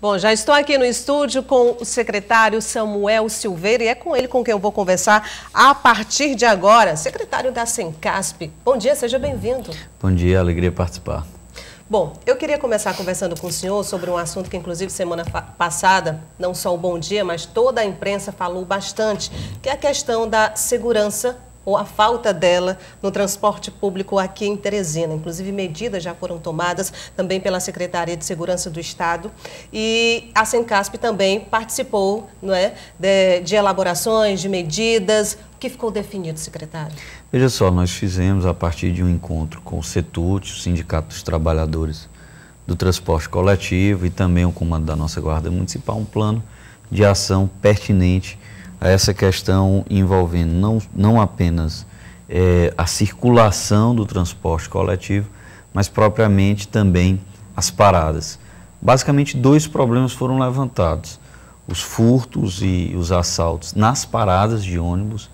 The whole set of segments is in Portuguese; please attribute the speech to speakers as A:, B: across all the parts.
A: Bom, já estou aqui no estúdio com o secretário Samuel Silveira e é com ele com quem eu vou conversar a partir de agora. Secretário da Sencasp, bom dia, seja bem-vindo.
B: Bom dia, alegria participar.
A: Bom, eu queria começar conversando com o senhor sobre um assunto que, inclusive, semana passada, não só o Bom Dia, mas toda a imprensa falou bastante, que é a questão da segurança ou a falta dela no transporte público aqui em Teresina. Inclusive, medidas já foram tomadas também pela Secretaria de Segurança do Estado e a Sencasp também participou não é, de, de elaborações, de medidas. O que ficou definido, secretário?
B: Veja só, nós fizemos a partir de um encontro com o CETUT, o Sindicato dos Trabalhadores do Transporte Coletivo e também o comando da nossa Guarda Municipal, um plano de ação pertinente a essa questão envolvendo não, não apenas é, a circulação do transporte coletivo, mas propriamente também as paradas. Basicamente, dois problemas foram levantados: os furtos e os assaltos nas paradas de ônibus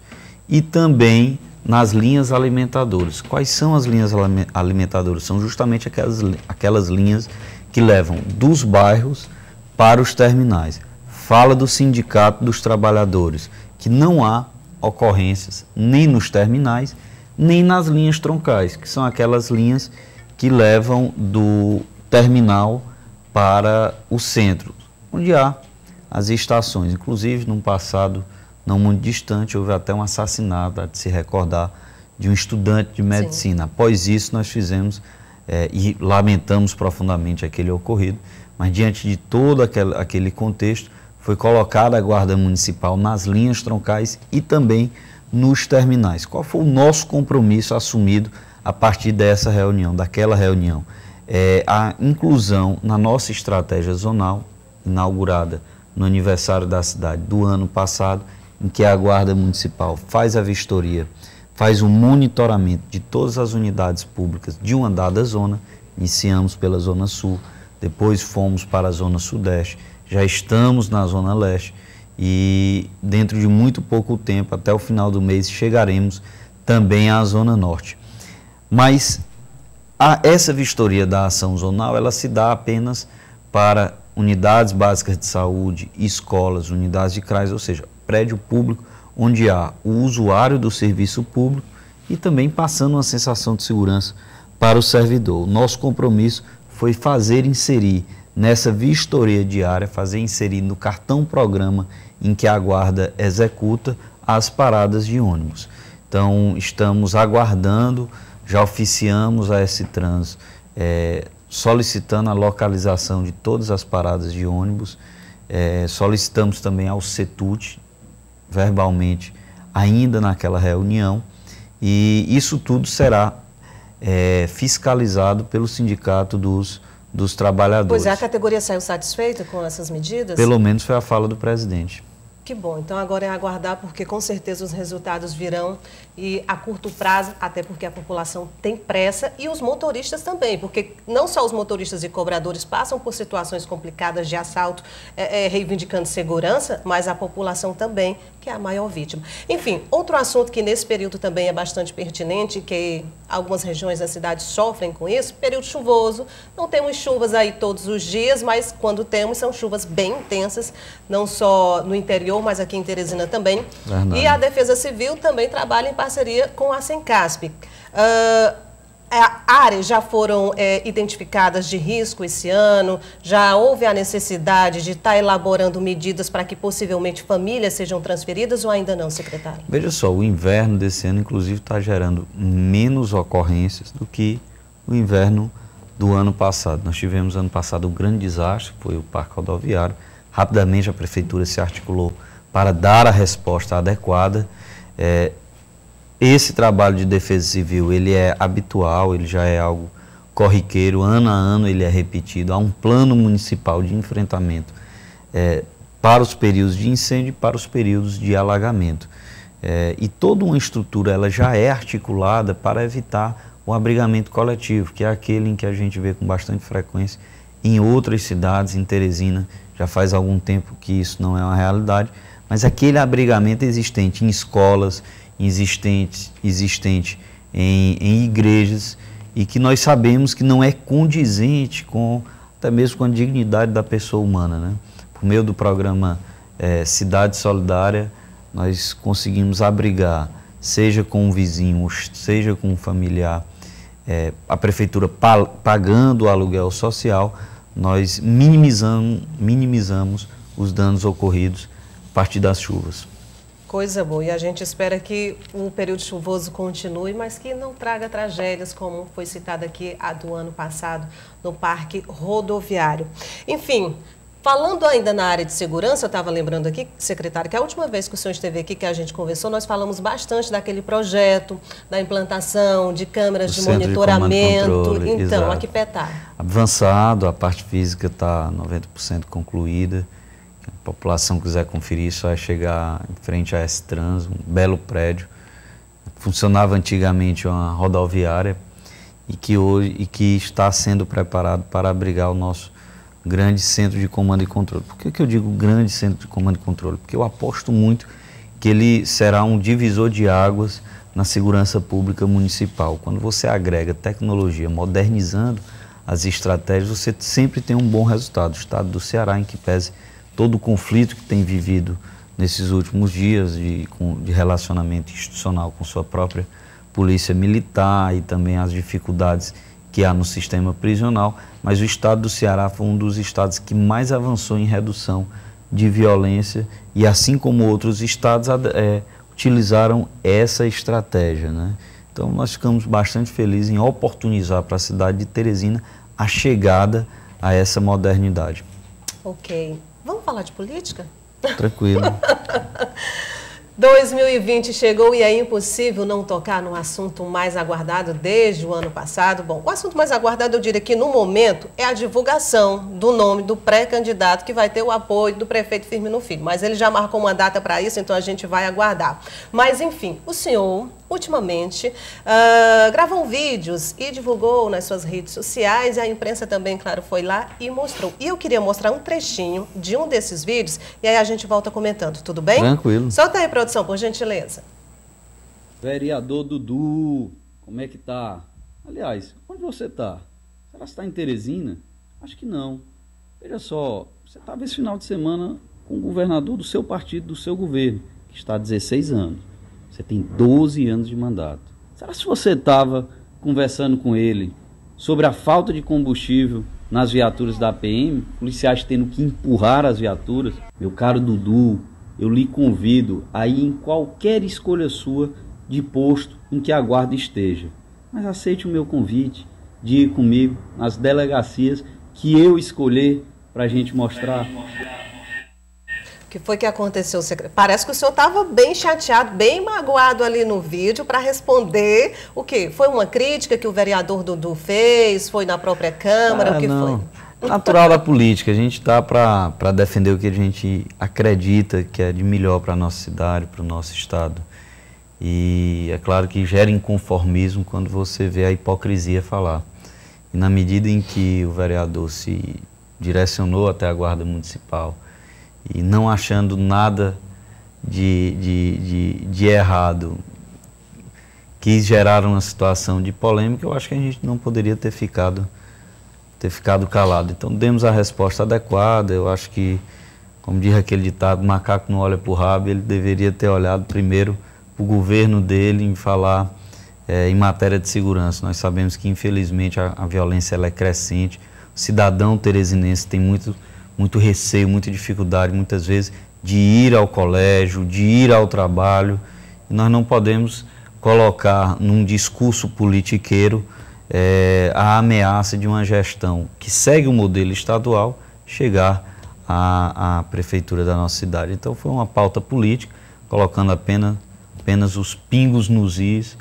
B: e também nas linhas alimentadoras. Quais são as linhas alimentadoras? São justamente aquelas, aquelas linhas que levam dos bairros para os terminais fala do Sindicato dos Trabalhadores que não há ocorrências nem nos terminais, nem nas linhas troncais, que são aquelas linhas que levam do terminal para o centro, onde há as estações. Inclusive, num passado não muito distante, houve até um assassinato, há de se recordar, de um estudante de medicina. Sim. Após isso, nós fizemos é, e lamentamos profundamente aquele ocorrido, mas diante de todo aquele contexto, foi colocada a Guarda Municipal nas linhas troncais e também nos terminais. Qual foi o nosso compromisso assumido a partir dessa reunião, daquela reunião? É, a inclusão na nossa estratégia zonal, inaugurada no aniversário da cidade do ano passado, em que a Guarda Municipal faz a vistoria, faz o um monitoramento de todas as unidades públicas de uma dada zona. Iniciamos pela Zona Sul, depois fomos para a Zona Sudeste já estamos na Zona Leste e dentro de muito pouco tempo, até o final do mês, chegaremos também à Zona Norte. Mas a, essa vistoria da ação zonal, ela se dá apenas para unidades básicas de saúde, escolas, unidades de CRAS, ou seja, prédio público onde há o usuário do serviço público e também passando uma sensação de segurança para o servidor. O nosso compromisso foi fazer inserir nessa vistoria diária, fazer inserir no cartão programa em que a guarda executa as paradas de ônibus. Então, estamos aguardando, já oficiamos a S-Trans é, solicitando a localização de todas as paradas de ônibus, é, solicitamos também ao CETUT, verbalmente, ainda naquela reunião, e isso tudo será é, fiscalizado pelo Sindicato dos dos trabalhadores. Pois é, a
A: categoria saiu satisfeita com essas medidas? Pelo
B: menos foi a fala do presidente.
A: Que bom, então agora é aguardar, porque com certeza os resultados virão e a curto prazo, até porque a população tem pressa e os motoristas também, porque não só os motoristas e cobradores passam por situações complicadas de assalto, é, é, reivindicando segurança, mas a população também, que é a maior vítima. Enfim, outro assunto que nesse período também é bastante pertinente, que algumas regiões da cidade sofrem com isso, período chuvoso, não temos chuvas aí todos os dias, mas quando temos são chuvas bem intensas, não só no interior, interior, mas aqui em Teresina também. Verdade. E a Defesa Civil também trabalha em parceria com a Sencasp. Uh, áreas já foram é, identificadas de risco esse ano? Já houve a necessidade de estar tá elaborando medidas para que possivelmente famílias sejam transferidas ou ainda não, secretário? Veja
B: só, o inverno desse ano, inclusive, está gerando menos ocorrências do que o inverno do ano passado. Nós tivemos ano passado um grande desastre, foi o parque rodoviário. Rapidamente a prefeitura se articulou para dar a resposta adequada. É, esse trabalho de defesa civil ele é habitual, ele já é algo corriqueiro, ano a ano ele é repetido. Há um plano municipal de enfrentamento é, para os períodos de incêndio e para os períodos de alagamento. É, e toda uma estrutura ela já é articulada para evitar o abrigamento coletivo, que é aquele em que a gente vê com bastante frequência em outras cidades, em Teresina, já faz algum tempo que isso não é uma realidade, mas aquele abrigamento existente em escolas, existente, existente em, em igrejas, e que nós sabemos que não é condizente com até mesmo com a dignidade da pessoa humana. Né? Por meio do programa é, Cidade Solidária, nós conseguimos abrigar, seja com um vizinho, seja com um familiar, é, a prefeitura pagando o aluguel social, nós minimizamos, minimizamos os danos ocorridos partir das chuvas.
A: Coisa boa. E a gente espera que o período chuvoso continue, mas que não traga tragédias como foi citada aqui a do ano passado no Parque Rodoviário. Enfim, Falando ainda na área de segurança, eu estava lembrando aqui, secretário, que a última vez que o senhor esteve aqui, que a gente conversou, nós falamos bastante daquele projeto, da implantação de câmeras o de monitoramento. De então, exato. a que petar? Tá.
B: Avançado, a parte física está 90% concluída. A população quiser conferir, só é chegar em frente à S-Trans, um belo prédio. Funcionava antigamente uma rodoviária e que hoje e que está sendo preparado para abrigar o nosso grande centro de comando e controle. Por que, que eu digo grande centro de comando e controle? Porque eu aposto muito que ele será um divisor de águas na segurança pública municipal. Quando você agrega tecnologia, modernizando as estratégias, você sempre tem um bom resultado. O estado do Ceará, em que pese todo o conflito que tem vivido nesses últimos dias de, de relacionamento institucional com sua própria polícia militar e também as dificuldades que há no sistema prisional, mas o estado do Ceará foi um dos estados que mais avançou em redução de violência e, assim como outros estados, é, utilizaram essa estratégia. Né? Então, nós ficamos bastante felizes em oportunizar para a cidade de Teresina a chegada a essa modernidade.
A: Ok. Vamos falar de política? Tranquilo. 2020 chegou e é impossível não tocar no assunto mais aguardado desde o ano passado. Bom, o assunto mais aguardado, eu diria que no momento, é a divulgação do nome do pré-candidato que vai ter o apoio do prefeito Firmino Filho. Mas ele já marcou uma data para isso, então a gente vai aguardar. Mas, enfim, o senhor ultimamente uh, ah, gravou vídeos e divulgou nas suas redes sociais. E a imprensa também, claro, foi lá e mostrou. E eu queria mostrar um trechinho de um desses vídeos e aí a gente volta comentando, tudo bem? Tranquilo. Solta aí, produção, por gentileza.
B: Vereador Dudu, como é que tá? Aliás, onde você tá? Será que está em Teresina? Acho que não. Veja só, você estava esse final de semana com o governador do seu partido, do seu governo, que está há 16 anos. Você tem 12 anos de mandato. Será se você estava conversando com ele sobre a falta de combustível nas viaturas da PM, policiais tendo que empurrar as viaturas? Meu caro Dudu, eu lhe convido a ir em qualquer escolha sua de posto em que a guarda esteja. Mas aceite o meu convite de ir comigo nas delegacias que eu escolher para a gente mostrar
A: que foi que aconteceu? Parece que o senhor estava bem chateado, bem magoado ali no vídeo para responder o quê? Foi uma crítica que o vereador Dudu fez? Foi na própria Câmara? Ah, o que
B: não. foi? Natural da política. A gente está para defender o que a gente acredita que é de melhor para a nossa cidade, para o nosso Estado. E é claro que gera inconformismo quando você vê a hipocrisia falar. E na medida em que o vereador se direcionou até a Guarda Municipal e não achando nada de, de, de, de errado que geraram uma situação de polêmica, eu acho que a gente não poderia ter ficado, ter ficado calado. Então, demos a resposta adequada. Eu acho que, como diz aquele ditado, macaco não olha para o rabo, ele deveria ter olhado primeiro para o governo dele em falar é, em matéria de segurança. Nós sabemos que, infelizmente, a, a violência é crescente. O cidadão teresinense tem muito muito receio, muita dificuldade, muitas vezes, de ir ao colégio, de ir ao trabalho. E nós não podemos colocar num discurso politiqueiro é, a ameaça de uma gestão que segue o modelo estadual chegar à, à prefeitura da nossa cidade. Então foi uma pauta política, colocando apenas, apenas os pingos nos is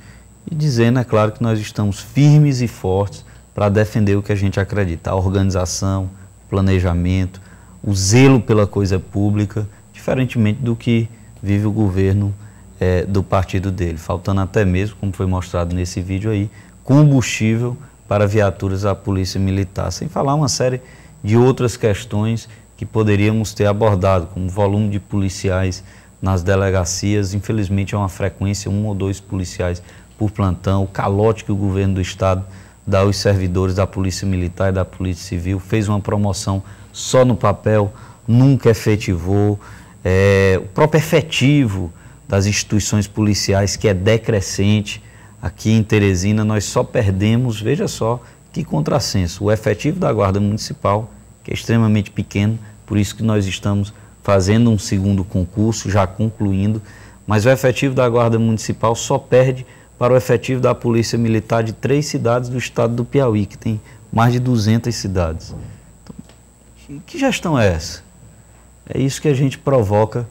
B: e dizendo, é claro, que nós estamos firmes e fortes para defender o que a gente acredita, a organização, planejamento, o zelo pela coisa pública, diferentemente do que vive o governo é, do partido dele, faltando até mesmo, como foi mostrado nesse vídeo aí, combustível para viaturas à polícia militar, sem falar uma série de outras questões que poderíamos ter abordado, como volume de policiais nas delegacias, infelizmente é uma frequência, um ou dois policiais por plantão, o calote que o governo do estado dar servidores da Polícia Militar e da Polícia Civil, fez uma promoção só no papel, nunca efetivou. É, o próprio efetivo das instituições policiais, que é decrescente, aqui em Teresina, nós só perdemos, veja só, que contrassenso. O efetivo da Guarda Municipal, que é extremamente pequeno, por isso que nós estamos fazendo um segundo concurso, já concluindo, mas o efetivo da Guarda Municipal só perde para o efetivo da Polícia Militar de três cidades do estado do Piauí, que tem mais de 200 cidades. Então, que gestão é essa? É isso que a gente provoca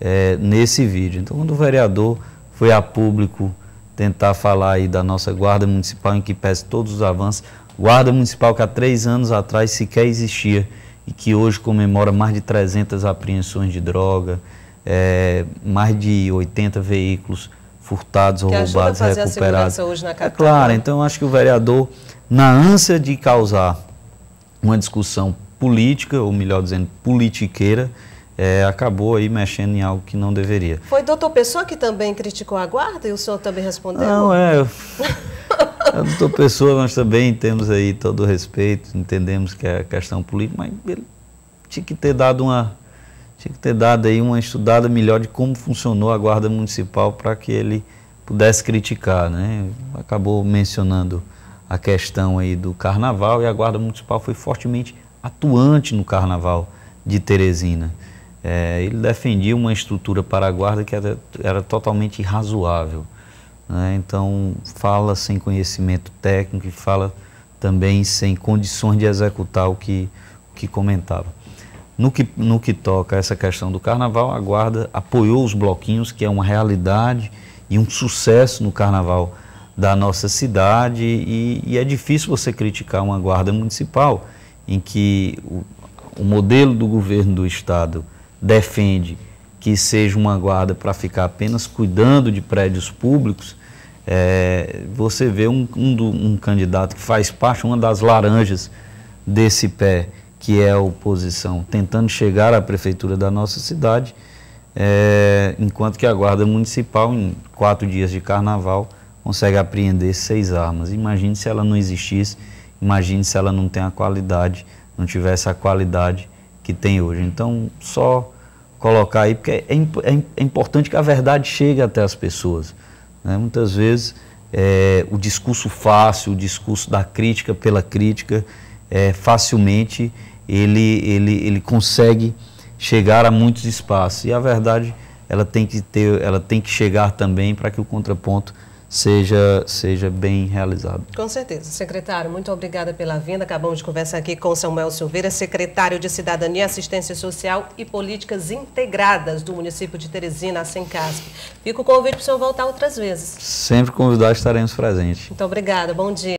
B: é, nesse vídeo. Então, quando o vereador foi a público tentar falar aí da nossa Guarda Municipal, em que pese todos os avanços, Guarda Municipal que há três anos atrás sequer existia e que hoje comemora mais de 300 apreensões de droga, é, mais de 80 veículos furtados ou roubados, recuperados. Hoje na é capital. é claro, então acho que o vereador, na ânsia de causar uma discussão política, ou melhor dizendo, politiqueira, é, acabou aí mexendo em algo que não deveria.
A: Foi doutor Pessoa que também criticou a guarda e o senhor também respondeu? Não,
B: é. a é, doutor Pessoa, nós também temos aí todo o respeito, entendemos que é questão política, mas ele tinha que ter dado uma tinha que ter dado aí uma estudada melhor de como funcionou a Guarda Municipal para que ele pudesse criticar, né? Acabou mencionando a questão aí do carnaval e a Guarda Municipal foi fortemente atuante no carnaval de Teresina. É, ele defendia uma estrutura para a Guarda que era, era totalmente irrazoável. Né? Então, fala sem conhecimento técnico e fala também sem condições de executar o que, o que comentava. No que, no que toca a essa questão do carnaval, a Guarda apoiou os bloquinhos, que é uma realidade e um sucesso no carnaval da nossa cidade. E, e é difícil você criticar uma Guarda Municipal em que o, o modelo do governo do Estado defende que seja uma guarda para ficar apenas cuidando de prédios públicos, é, você vê um, um, um, candidato que faz parte, uma das laranjas desse pé, que é a oposição, tentando chegar à prefeitura da nossa cidade, é, enquanto que a Guarda Municipal, em quatro dias de carnaval, consegue apreender seis armas. Imagine se ela não existisse, imagine se ela não tem a qualidade, não tivesse a qualidade que tem hoje. Então, só colocar aí, porque é, é, é importante que a verdade chegue até as pessoas. Né? Muitas vezes, é, o discurso fácil, o discurso da crítica pela crítica, é, facilmente ele, ele, ele consegue chegar a muitos espaços. E a verdade, ela tem que, ter, ela tem que chegar também para que o contraponto seja, seja bem realizado.
A: Com certeza. Secretário, muito obrigada pela vinda. Acabamos de conversar aqui com Samuel Silveira, secretário de Cidadania, Assistência Social e Políticas Integradas do município de Teresina, sem Sencasp. fico o convite para o senhor voltar outras vezes.
B: Sempre convidado, estaremos presentes.
A: Muito obrigada. Bom dia.